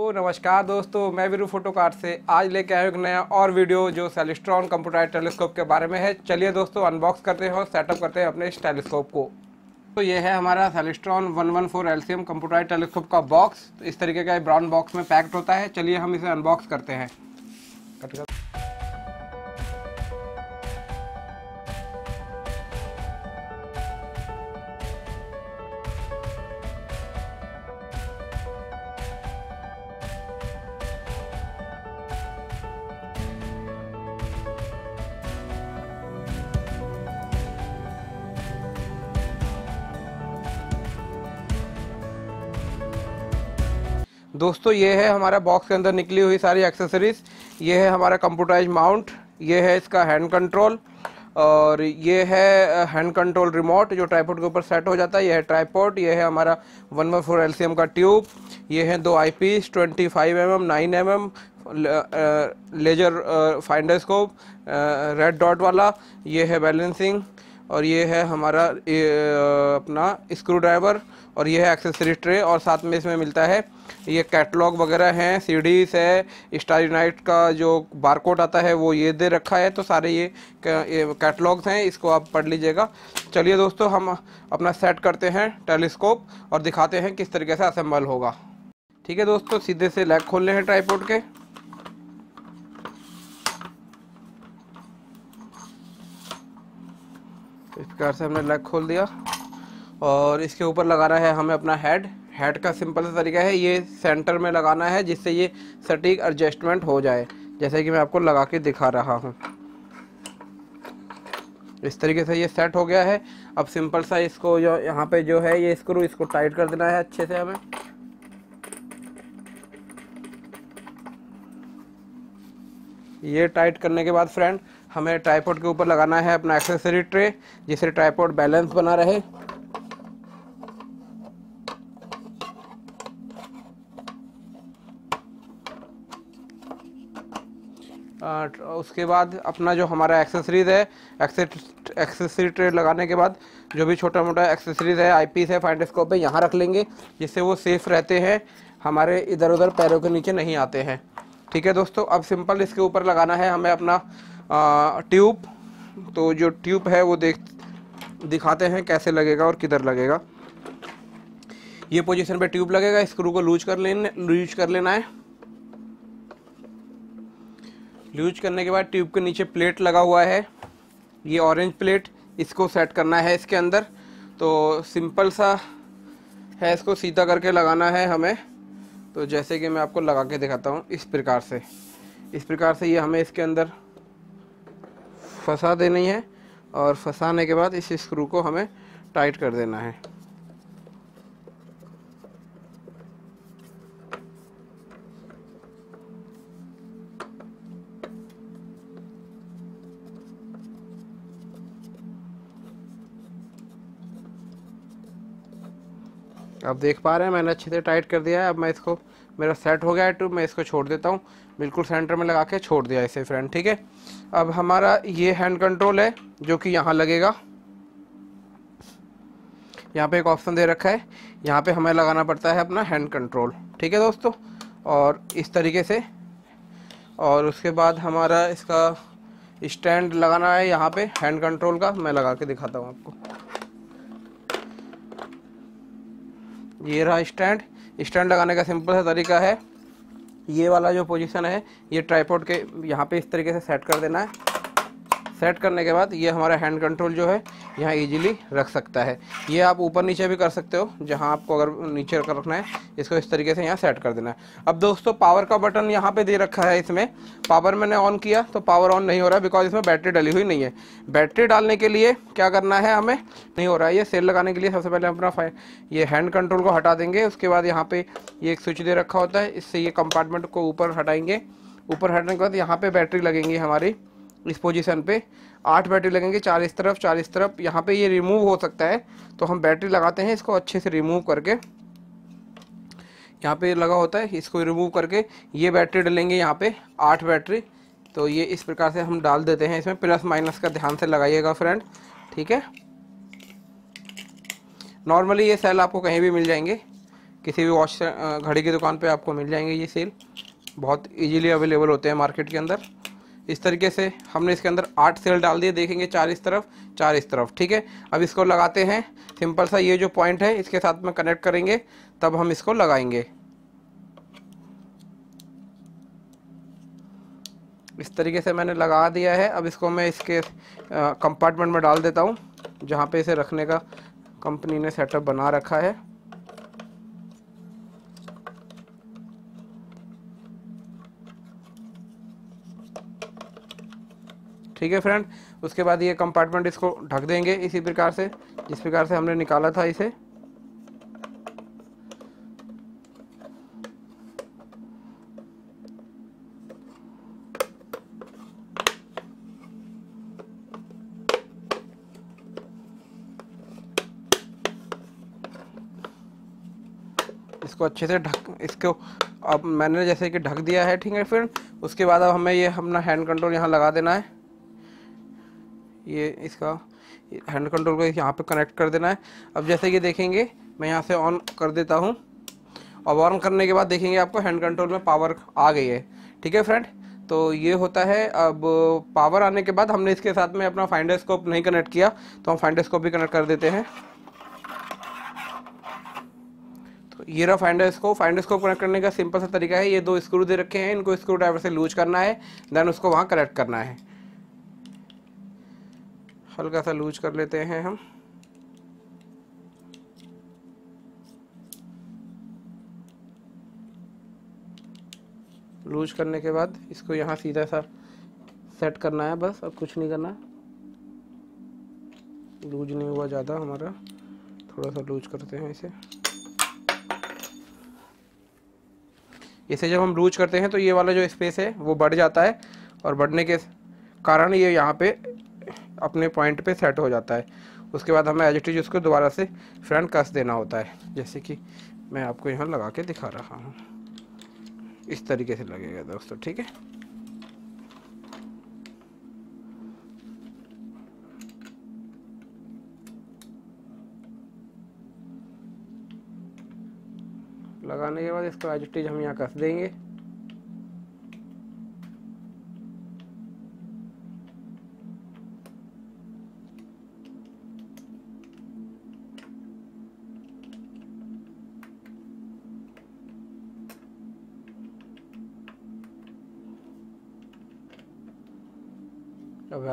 तो नमस्कार दोस्तों मैं वीरू फोटोकार से आज लेके आया एक नया और वीडियो जो सेलिस्ट्रॉन कंप्यूटर टेलीस्कोप के बारे में है चलिए दोस्तों अनबॉक्स करते हैं और सेटअप करते हैं अपने इस टेलीस्कोप को तो ये है हमारा Celestron one one four LCM computer telescope का बॉक्स तो इस तरीके का ब्राउन बॉक्स में पैक्ड होता है चलिए हम इसे अनबॉक्स करते हैं दोस्तों ये है हमारा बॉक्स के अंदर निकली हुई सारी एक्सेसरीज ये है हमारा कंप्यूटराइज माउंट ये है इसका हैंड कंट्रोल और ये है हैंड कंट्रोल रिमोट जो ट्राईपोर्ट के ऊपर सेट हो जाता है ये है ट्राईपोर्ट ये है हमारा वन वन फोर एल का ट्यूब ये है दो eyepiece twenty five M M nine M M laser finder scope red dot वाला ये है बैलेंसिंग और ये है हमारा ए, अपना स्क्रू ड्राइवर और ये है एक्सेसरी ट्रे और साथ में इसमें मिलता है ये कैटलॉग वगैरह हैं सीडीज है स्टार यूनाइट का जो बारकोड आता है वो ये दे रखा है तो सारे ये कैटलॉग्स हैं इसको आप पढ़ लीजिएगा चलिए दोस्तों हम अपना सेट करते हैं टेलीस्कोप और दिखाते हैं किस तरीके से असम्बल होगा ठीक है दोस्तों सीधे से लैग खोल रहे हैं ट्राईपोर्ट के प्रकार से हमने लेग खोल दिया और इसके ऊपर लगाना है हमें अपना हेड हेड का सिंपल सा तरीका है ये सेंटर में लगाना है जिससे ये सटीक एडजस्टमेंट हो जाए जैसे कि मैं आपको लगा के दिखा रहा हूँ इस तरीके से ये सेट हो गया है अब सिंपल सा इसको जो यहाँ पे जो है ये स्क्रू इसको टाइट कर देना है अच्छे से हमें ये टाइट करने के बाद फ्रेंड हमें ट्राईपोर्ट के ऊपर लगाना है अपना एक्सेसरी ट्रे जिससे ट्राईपोर्ट बैलेंस बना रहे उसके बाद अपना जो हमारा एक्सेसरीज है एक्सेसरी ट्रे लगाने के बाद जो भी छोटा मोटा एक्सेसरीज है आईपीस है फाइंडस्कोप है यहाँ रख लेंगे जिससे वो सेफ रहते हैं हमारे इधर उधर पैरों के नीचे नहीं आते हैं ठीक है दोस्तों अब सिंपल इसके ऊपर लगाना है हमें अपना ट्यूब तो जो ट्यूब है वो देख दिखाते हैं कैसे लगेगा और किधर लगेगा ये पोजीशन पे ट्यूब लगेगा स्क्रू को लूज कर लेने लूज कर लेना है लूज करने के बाद ट्यूब के नीचे प्लेट लगा हुआ है ये ऑरेंज प्लेट इसको सेट करना है इसके अंदर तो सिंपल सा है इसको सीधा करके लगाना है हमें तो जैसे कि मैं आपको लगा के दिखाता हूँ इस प्रकार से इस प्रकार से ये हमें इसके अंदर फंसा देनी है और फंसाने के बाद इस स्क्रू को हमें टाइट कर देना है आप देख पा रहे हैं मैंने अच्छे से टाइट कर दिया है अब मैं इसको मेरा सेट हो गया है ट्यूब मैं इसको छोड़ देता हूँ बिल्कुल सेंटर में लगा के छोड़ दिया इसे फ्रेंड ठीक है अब हमारा ये हैंड कंट्रोल है जो कि यहाँ लगेगा यहाँ पे एक ऑप्शन दे रखा है यहाँ पे हमें लगाना पड़ता है अपना हैंड कंट्रोल ठीक है दोस्तों और इस तरीके से और उसके बाद हमारा इसका स्टैंड लगाना है यहाँ पे हैंड कंट्रोल का मैं लगा के दिखाता हूँ आपको ये रहा स्टैंड स्टैंड लगाने का सिंपल सा तरीका है ये वाला जो पोजीशन है ये ट्राईपोर्ट के यहाँ पे इस तरीके से सेट कर देना है सेट करने के बाद ये हमारा हैंड कंट्रोल जो है यहाँ इजीली रख सकता है ये आप ऊपर नीचे भी कर सकते हो जहाँ आपको अगर नीचे कर रखना है इसको इस तरीके से यहाँ सेट कर देना है अब दोस्तों पावर का बटन यहाँ पे दे रखा है इसमें पावर मैंने ऑन किया तो पावर ऑन नहीं हो रहा बिकॉज इसमें बैटरी डली हुई नहीं है बैटरी डालने के लिए क्या करना है हमें नहीं हो रहा है ये सेल लगाने के लिए सबसे पहले अपना ये हैंड कंट्रोल को हटा देंगे उसके बाद यहाँ पर ये एक स्विच दे रखा होता है इससे ये कंपार्टमेंट को ऊपर हटाएंगे ऊपर हटने के बाद यहाँ पर बैटरी लगेंगी हमारी इस पोजीशन पे आठ बैटरी लगेंगे चार इस तरफ चार इस तरफ यहाँ पे ये रिमूव हो सकता है तो हम बैटरी लगाते हैं इसको अच्छे से रिमूव करके यहाँ पे लगा होता है इसको रिमूव करके ये बैटरी डलेंगे यहाँ पे आठ बैटरी तो ये इस प्रकार से हम डाल देते हैं इसमें प्लस माइनस का ध्यान से लगाइएगा फ्रेंड ठीक है नॉर्मली ये सेल आपको कहीं भी मिल जाएंगे किसी भी वॉश घड़ी की दुकान पर आपको मिल जाएंगे ये सेल बहुत ईजिली अवेलेबल होते हैं मार्केट के अंदर इस तरीके से हमने इसके अंदर आठ सेल डाल दिए देखेंगे चार इस तरफ चार इस तरफ ठीक है अब इसको लगाते हैं सिंपल सा ये जो पॉइंट है इसके साथ में कनेक्ट करेंगे तब हम इसको लगाएंगे इस तरीके से मैंने लगा दिया है अब इसको मैं इसके कंपार्टमेंट में डाल देता हूँ जहाँ पे इसे रखने का कंपनी ने सेटअप बना रखा है ठीक है फ्रेंड उसके बाद ये कंपार्टमेंट इसको ढक देंगे इसी प्रकार से जिस प्रकार से हमने निकाला था इसे इसको अच्छे से ढक इसको अब मैंने जैसे कि ढक दिया है ठीक है फिर उसके बाद अब हमें ये अपना हैंड कंट्रोल यहाँ लगा देना है ये इसका हैंड कंट्रोल को यहाँ पे कनेक्ट कर देना है अब जैसे कि देखेंगे मैं यहाँ से ऑन कर देता हूँ अब ऑन करने के बाद देखेंगे आपको हैंड कंट्रोल में पावर आ गई है ठीक है फ्रेंड तो ये होता है अब पावर आने के बाद हमने इसके साथ में अपना फाइंडर नहीं कनेक्ट किया तो हम फाइंडर भी कनेक्ट कर देते हैं तो ये रहा फाइंडर स्कोप फाइंडर कनेक्ट करने का सिंपल सा तरीका है ये दो स्क्रू दे रखे हैं इनको स्क्रू ड्राइवर से लूज करना है देन उसको वहाँ कनेक्ट करना है हल्का सा लूज कर लेते हैं हम लूज करने के बाद इसको यहाँ सीधा सा सेट करना है बस अब कुछ नहीं करना लूज नहीं हुआ ज़्यादा हमारा थोड़ा सा लूज करते हैं इसे इसे जब हम लूज करते हैं तो ये वाला जो स्पेस है वो बढ़ जाता है और बढ़ने के कारण ये यहाँ पे अपने पॉइंट पे सेट हो जाता है उसके बाद हमें एज इट इज उसको दोबारा से फ्रंट कस देना होता है जैसे कि मैं आपको यहाँ लगा के दिखा रहा हूँ इस तरीके से लगेगा दोस्तों ठीक है लगाने के बाद इसको एज इट इज हम यहाँ कस देंगे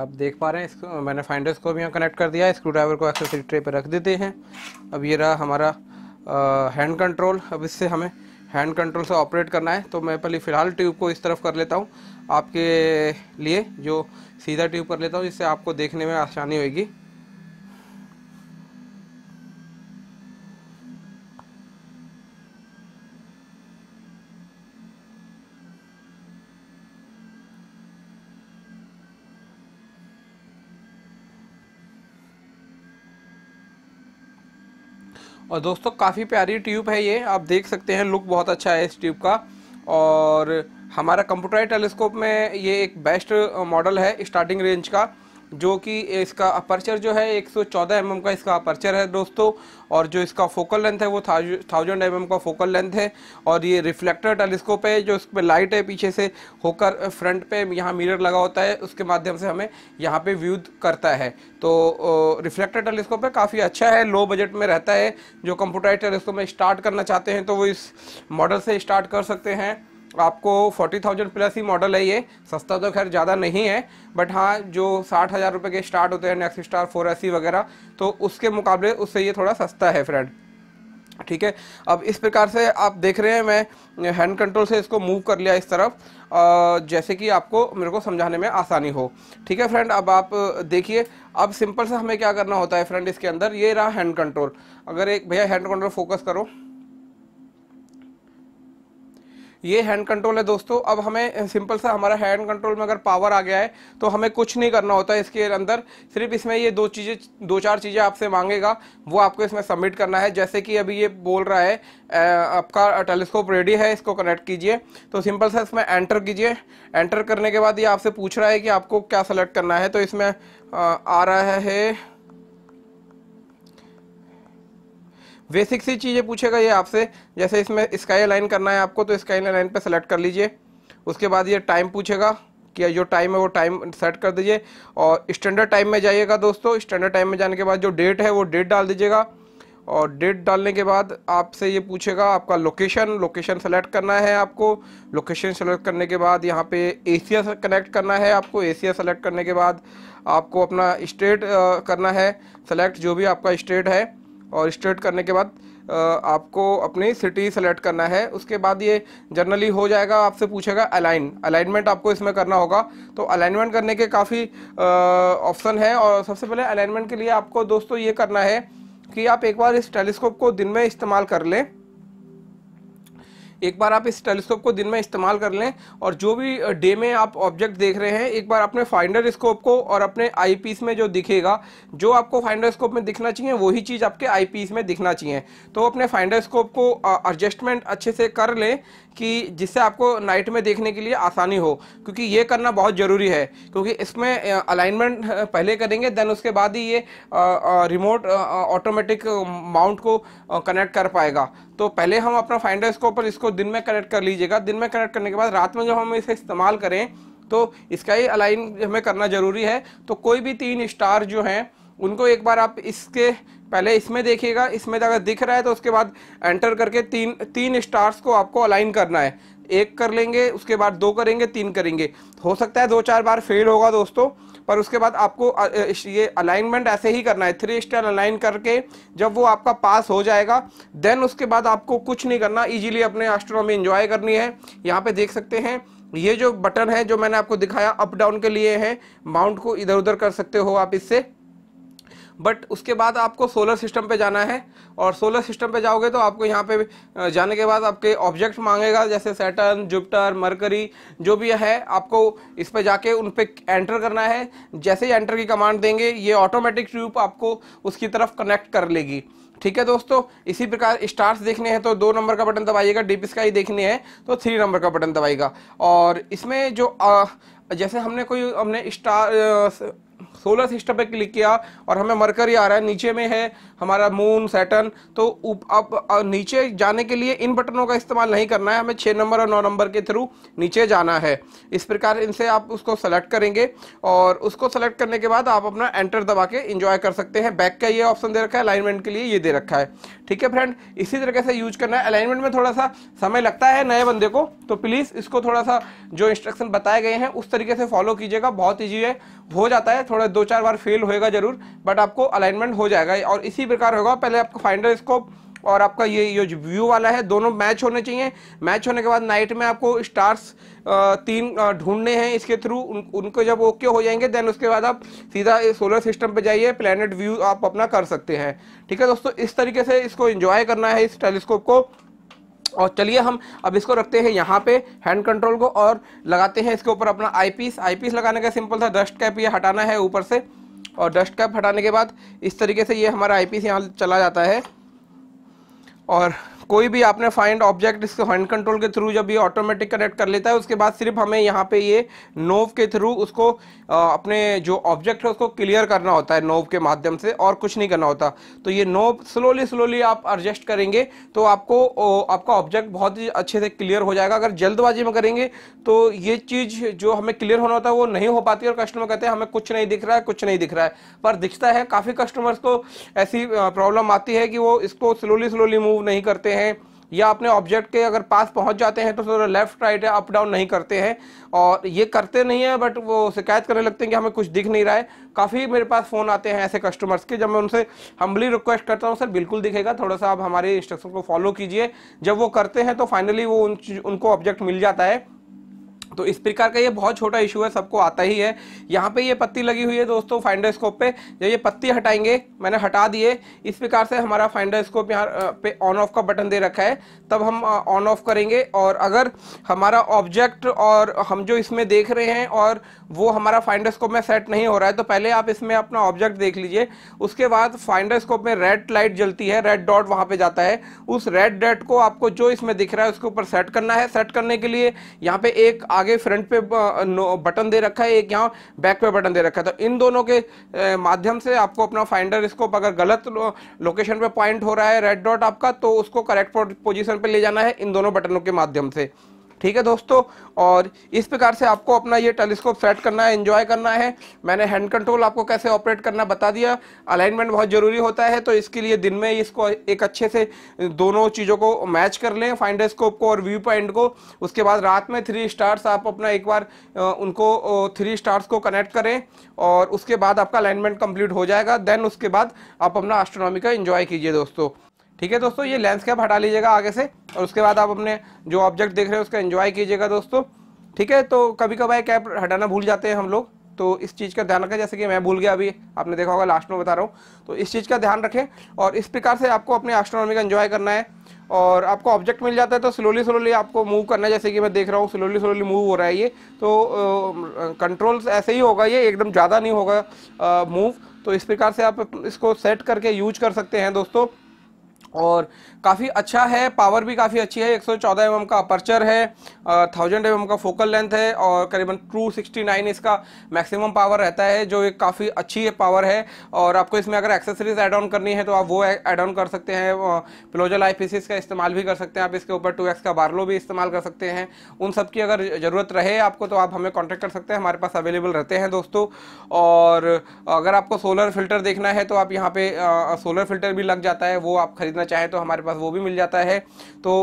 आप देख पा रहे हैं इसको मैंने फाइंडर्स को भी यहाँ कनेक्ट कर दिया है स्क्रू ड्राइवर को एक्सेसरी ट्रे पर रख देते हैं अब ये रहा हमारा आ, हैंड कंट्रोल अब इससे हमें हैंड कंट्रोल से ऑपरेट करना है तो मैं पहले फ़िलहाल ट्यूब को इस तरफ कर लेता हूँ आपके लिए जो सीधा ट्यूब कर लेता हूँ जिससे आपको देखने में आसानी होगी और दोस्तों काफ़ी प्यारी ट्यूब है ये आप देख सकते हैं लुक बहुत अच्छा है इस ट्यूब का और हमारा कंप्यूटर टेलीस्कोप में ये एक बेस्ट मॉडल है स्टार्टिंग रेंज का जो कि इसका अपर्चर जो है 114 सौ mm का इसका अपर्चर है दोस्तों और जो इसका फोकल लेंथ है वो थाउजेंड एम mm का फोकल लेंथ है और ये रिफ्लेक्टर टेलीस्कोप है जो इस पर लाइट है पीछे से होकर फ्रंट पे यहाँ मिरर लगा होता है उसके माध्यम से हमें यहाँ पे व्यू करता है तो रिफ्लेक्टर टेलीस्कोप है काफ़ी अच्छा है लो बजट में रहता है जो कंप्यूटर टेलीस्कोप में स्टार्ट करना चाहते हैं तो वो इस मॉडल से स्टार्ट कर सकते हैं आपको फोर्टी थाउजेंड प्लस ही मॉडल है ये सस्ता तो खैर ज़्यादा नहीं है बट हाँ जो साठ हज़ार रुपये के स्टार्ट होते हैं नेक्स्ट स्टार फोर एस वगैरह तो उसके मुकाबले उससे ये थोड़ा सस्ता है फ्रेंड ठीक है अब इस प्रकार से आप देख रहे हैं मैं हैंड कंट्रोल से इसको मूव कर लिया इस तरफ जैसे कि आपको मेरे को समझाने में आसानी हो ठीक है फ्रेंड अब आप देखिए अब सिंपल से हमें क्या करना होता है फ्रेंड इसके अंदर ये रहा हैंड कंट्रोल अगर एक भैया हैंड कंट्रोल फोकस करो ये हैंड कंट्रोल है दोस्तों अब हमें सिंपल सा हमारा हैंड कंट्रोल में अगर पावर आ गया है तो हमें कुछ नहीं करना होता है इसके अंदर सिर्फ इसमें ये दो चीज़ें दो चार चीज़ें आपसे मांगेगा वो आपको इसमें सबमिट करना है जैसे कि अभी ये बोल रहा है आपका टेलीस्कोप रेडी है इसको कनेक्ट कीजिए तो सिंपल सा इसमें एंटर कीजिए एंटर करने के बाद ये आपसे पूछ रहा है कि आपको क्या सेलेक्ट करना है तो इसमें आ रहा है बेसिक सी चीज़ें पूछेगा ये आपसे जैसे इसमें स्काई लाइन करना है आपको तो स्काई लाइन पर सेलेक्ट कर लीजिए उसके बाद ये टाइम पूछेगा कि जो टाइम है वो टाइम सेट कर दीजिए और स्टैंडर्ड टाइम में जाइएगा दोस्तों स्टैंडर्ड टाइम में जाने के बाद जो डेट है वो डेट डाल दीजिएगा और डेट डालने के बाद आपसे ये पूछेगा आपका लोकेशन लोकेशन सेलेक्ट करना है आपको लोकेशन सेलेक्ट करने के बाद यहाँ पे एशिया से कनेक्ट करना है आपको एशिया सेलेक्ट करने के बाद आपको अपना स्टेट करना है सेलेक्ट जो भी आपका स्टेट है और स्टार्ट करने के बाद आपको अपनी सिटी सेलेक्ट करना है उसके बाद ये जनरली हो जाएगा आपसे पूछेगा अलाइन अलाइनमेंट आपको इसमें करना होगा तो अलाइनमेंट करने के काफ़ी ऑप्शन है और सबसे पहले अलाइनमेंट के लिए आपको दोस्तों ये करना है कि आप एक बार इस टेलीस्कोप को दिन में इस्तेमाल कर लें एक बार आप इस टेलीस्कोप को दिन में इस्तेमाल कर लें और जो भी डे में आप ऑब्जेक्ट देख रहे हैं एक बार अपने फाइंडर स्कोप को और अपने आईपीस में जो दिखेगा जो आपको फाइंडर स्कोप में दिखना चाहिए वही चीज़ आपके आईपीस में दिखना चाहिए तो अपने फाइंडर स्कोप को एडजस्टमेंट अच्छे से कर लें कि जिससे आपको नाइट में देखने के लिए आसानी हो क्योंकि ये करना बहुत ज़रूरी है क्योंकि इसमें अलाइनमेंट पहले करेंगे देन उसके बाद ही ये रिमोट ऑटोमेटिक माउंट को कनेक्ट कर पाएगा तो पहले हम अपना फाइंडर स्कोप पर इसको दिन में कनेक्ट कर लीजिएगा दिन में कनेक्ट करने के बाद रात में जब हम इसे इस्तेमाल करें तो इसका ही अलाइन हमें करना ज़रूरी है तो कोई भी तीन स्टार जो हैं उनको एक बार आप इसके पहले इसमें देखिएगा इसमें अगर दिख रहा है तो उसके बाद एंटर करके तीन तीन स्टार्स को आपको अलाइन करना है एक कर लेंगे उसके बाद दो करेंगे तीन करेंगे हो सकता है दो चार बार फेल होगा दोस्तों पर उसके बाद आपको ये अलाइनमेंट ऐसे ही करना है थ्री स्टार अलाइन करके जब वो आपका पास हो जाएगा देन उसके बाद आपको कुछ नहीं करना इजीली अपने एस्ट्रोनॉमी इंजॉय करनी है यहाँ पे देख सकते हैं ये जो बटन है जो मैंने आपको दिखाया अप डाउन के लिए है माउंट को इधर उधर कर सकते हो आप इससे बट उसके बाद आपको सोलर सिस्टम पे जाना है और सोलर सिस्टम पे जाओगे तो आपको यहाँ पे जाने के बाद आपके ऑब्जेक्ट मांगेगा जैसे सैटर्न जुपिटर मरकरी जो भी है आपको इस पर जाके उन पर एंटर करना है जैसे ही एंटर की कमांड देंगे ये ऑटोमेटिक ट्यूब आपको उसकी तरफ कनेक्ट कर लेगी ठीक है दोस्तों इसी प्रकार स्टार्स देखने हैं तो दो नंबर का बटन दबाइएगा डीप स्काई देखने हैं तो थ्री नंबर का बटन दबाइएगा और इसमें जो आ, जैसे हमने कोई हमने स्टार सोलर सिस्टम पे क्लिक किया और हमें मरकर ही आ रहा है नीचे में है हमारा मून सैटन तो अब नीचे जाने के लिए इन बटनों का इस्तेमाल नहीं करना है हमें छः नंबर और नौ नंबर के थ्रू नीचे जाना है इस प्रकार इनसे आप उसको सेलेक्ट करेंगे और उसको सेलेक्ट करने के बाद आप अपना एंटर दबा के इंजॉय कर सकते हैं बैक का ये ऑप्शन दे रखा है अलाइनमेंट के लिए ये दे रखा है ठीक है फ्रेंड इसी तरीके से यूज करना है अलाइनमेंट में थोड़ा सा समय लगता है नए बंदे को तो प्लीज़ इसको थोड़ा सा जो इंस्ट्रक्शन बताए गए हैं उस तरीके से फॉलो कीजिएगा बहुत ईजी है हो जाता है थोड़ा दो चार बार फेल होएगा जरूर बट आपको अलाइनमेंट हो जाएगा और इसी प्रकार होगा पहले आपको फाइंडर स्कोप और आपका ये ये जो व्यू वाला है दोनों मैच होने चाहिए मैच होने के बाद नाइट में आपको स्टार्स तीन ढूंढने हैं इसके थ्रू उन, उनको जब ओके हो जाएंगे देन उसके बाद आप सीधा सोलर सिस्टम पे जाइए प्लैनेट व्यू आप अपना कर सकते हैं ठीक है दोस्तों इस तरीके से इसको एंजॉय करना है इस टेलीस्कोप को और चलिए हम अब इसको रखते हैं यहाँ पे हैंड कंट्रोल को और लगाते हैं इसके ऊपर अपना आईपीस आईपीस लगाने का सिंपल था डस्ट कैप ये हटाना है ऊपर से और डस्ट कैप हटाने के बाद इस तरीके से ये हमारा आईपीस यहाँ चला जाता है और कोई भी आपने फाइंड ऑब्जेक्ट इसको हैंड कंट्रोल के थ्रू जब ये ऑटोमेटिक कनेक्ट कर लेता है उसके बाद सिर्फ हमें यहाँ पे ये नोव के थ्रू उसको आ, अपने जो ऑब्जेक्ट है उसको क्लियर करना होता है नोव के माध्यम से और कुछ नहीं करना होता तो ये नोव स्लोली स्लोली आप एडजस्ट करेंगे तो आपको ओ, आपका ऑब्जेक्ट बहुत ही अच्छे से क्लियर हो जाएगा अगर जल्दबाजी में करेंगे तो ये चीज़ जो हमें क्लियर होना होता है वो नहीं हो पाती और कस्टमर कहते हैं हमें कुछ नहीं दिख रहा है कुछ नहीं दिख रहा है पर दिखता है काफ़ी कस्टमर्स को ऐसी प्रॉब्लम आती है कि वो इसको स्लोली स्लोली मूव नहीं करते हैं हैं या अपने ऑब्जेक्ट के अगर पास पहुंच जाते हैं तो थोड़ा लेफ्ट राइट या अप डाउन नहीं करते हैं और ये करते नहीं है बट वो शिकायत करने लगते हैं कि हमें कुछ दिख नहीं रहा है काफ़ी मेरे पास फ़ोन आते हैं ऐसे कस्टमर्स के जब मैं उनसे हम्बली रिक्वेस्ट करता हूँ सर बिल्कुल दिखेगा थोड़ा सा आप हमारे इंस्ट्रक्शन को फॉलो कीजिए जब वो करते हैं तो फाइनली वो उन उनको ऑब्जेक्ट मिल जाता है तो इस प्रकार का ये बहुत छोटा इशू है सबको आता ही है यहाँ पे ये पत्ती लगी हुई है दोस्तों फाइंडरस्कोप पे जब ये पत्ती हटाएंगे मैंने हटा दिए इस प्रकार से हमारा फाइंडरस्कोप यहाँ पे ऑन ऑफ का बटन दे रखा है तब हम ऑन ऑफ करेंगे और अगर हमारा ऑब्जेक्ट और हम जो इसमें देख रहे हैं और वो हमारा फाइंडरस्कोप में सेट नहीं हो रहा है तो पहले आप इसमें अपना ऑब्जेक्ट देख लीजिए उसके बाद फाइंडरस्कोप में रेड लाइट जलती है रेड डॉट वहाँ पर जाता है उस रेड डॉट को आपको जो इसमें दिख रहा है उसके ऊपर सेट करना है सेट करने के लिए यहाँ पे एक आगे आगे फ्रंट पे बटन दे रखा है एक यहाँ बैक पे बटन दे रखा है तो इन दोनों के माध्यम से आपको अपना फाइंडर स्कोप अगर गलत लोकेशन पे पॉइंट हो रहा है रेड डॉट आपका तो उसको करेक्ट पोजीशन पे ले जाना है इन दोनों बटनों के माध्यम से ठीक है दोस्तों और इस प्रकार से आपको अपना ये टेलीस्कोप सेट करना है एंजॉय करना है मैंने हैंड कंट्रोल आपको कैसे ऑपरेट करना बता दिया अलाइनमेंट बहुत ज़रूरी होता है तो इसके लिए दिन में इसको एक अच्छे से दोनों चीज़ों को मैच कर लें फाइंडर स्कोप को और व्यू पॉइंट को उसके बाद रात में थ्री स्टार्स आप अपना एक बार उनको थ्री स्टार्स को कनेक्ट करें और उसके बाद आपका अलाइनमेंट कम्प्लीट हो जाएगा देन उसके बाद आप अपना एस्ट्रोनॉमी का इन्जॉय कीजिए दोस्तों ठीक है दोस्तों ये कैप हटा लीजिएगा आगे से और उसके बाद आप अपने जो ऑब्जेक्ट देख रहे हैं उसका एंजॉय कीजिएगा दोस्तों ठीक है तो कभी कभार कैप हटाना भूल जाते हैं हम लोग तो इस चीज़ का ध्यान रखें जैसे कि मैं भूल गया अभी आपने देखा होगा लास्ट में बता रहा हूँ तो इस चीज़ का ध्यान रखें और इस प्रकार से आपको अपने एस्ट्रोनॉमी का एंजॉय करना है और आपको ऑब्जेक्ट मिल जाता है तो स्लोली स्लोली आपको मूव करना है जैसे कि मैं देख रहा हूँ स्लोली स्लोली मूव हो रहा है ये तो कंट्रोल्स ऐसे ही होगा ये एकदम ज़्यादा नहीं होगा मूव तो इस प्रकार से आप इसको सेट करके यूज कर सकते हैं दोस्तों और काफ़ी अच्छा है पावर भी काफ़ी अच्छी है 114 सौ एम का अपर्चर है थाउजेंड एम एम का फोकल लेंथ है और करीबन 269 इसका मैक्सिमम पावर रहता है जो एक काफ़ी अच्छी है पावर है और आपको इसमें अगर एक्सेसरीज ऐड ऑन करनी है तो आप वो एड ऑन कर सकते हैं प्लोजल आई का इस्तेमाल भी कर सकते हैं आप इसके ऊपर टू का बारलो भी इस्तेमाल कर सकते हैं उन सब की अगर ज़रूरत रहे आपको तो आप हमें कॉन्टैक्ट कर सकते हैं हमारे पास अवेलेबल रहते हैं दोस्तों और अगर आपको सोलर फिल्टर देखना है तो आप यहाँ पर सोलर फिल्टर भी लग जाता है वो आप खरीदना चाहे तो हमारे पास वो भी मिल जाता है तो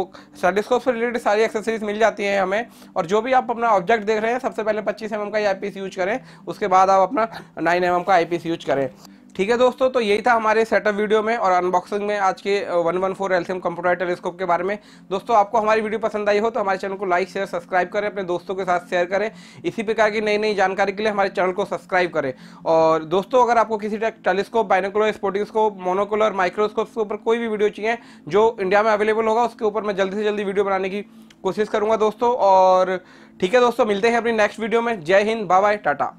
सर्डिस्कोप से रिलेटेड सारी एक्सेसरीज मिल जाती हैं हमें और जो भी आप अपना ऑब्जेक्ट देख रहे हैं सबसे पहले पच्चीस एम का ही आई यूज करें उसके बाद आप अपना नाइन एम का आई यूज करें ठीक है दोस्तों तो यही था हमारे सेटअप वीडियो में और अनबॉक्सिंग में आज के 114 one four LCM computer telescope के बारे में दोस्तों आपको हमारी वीडियो पसंद आई हो तो हमारे चैनल को लाइक शेयर सब्सक्राइब करें अपने दोस्तों के साथ शेयर करें इसी प्रकार की नई नई जानकारी के लिए हमारे चैनल को सब्सक्राइब करें और दोस्तों अगर आपको किसी telescope binocular spotting scope monocular microscope के ऊपर कोई भी वीडियो चाहिए जो इंडिया में अवेलेबल होगा उसके ऊपर मैं जल्दी से जल्दी वीडियो बनाने की कोशिश करूँगा दोस्तों और ठीक है दोस्तों मिलते हैं अपनी नेक्स्ट वीडियो में जय हिंद बाय बाय टाटा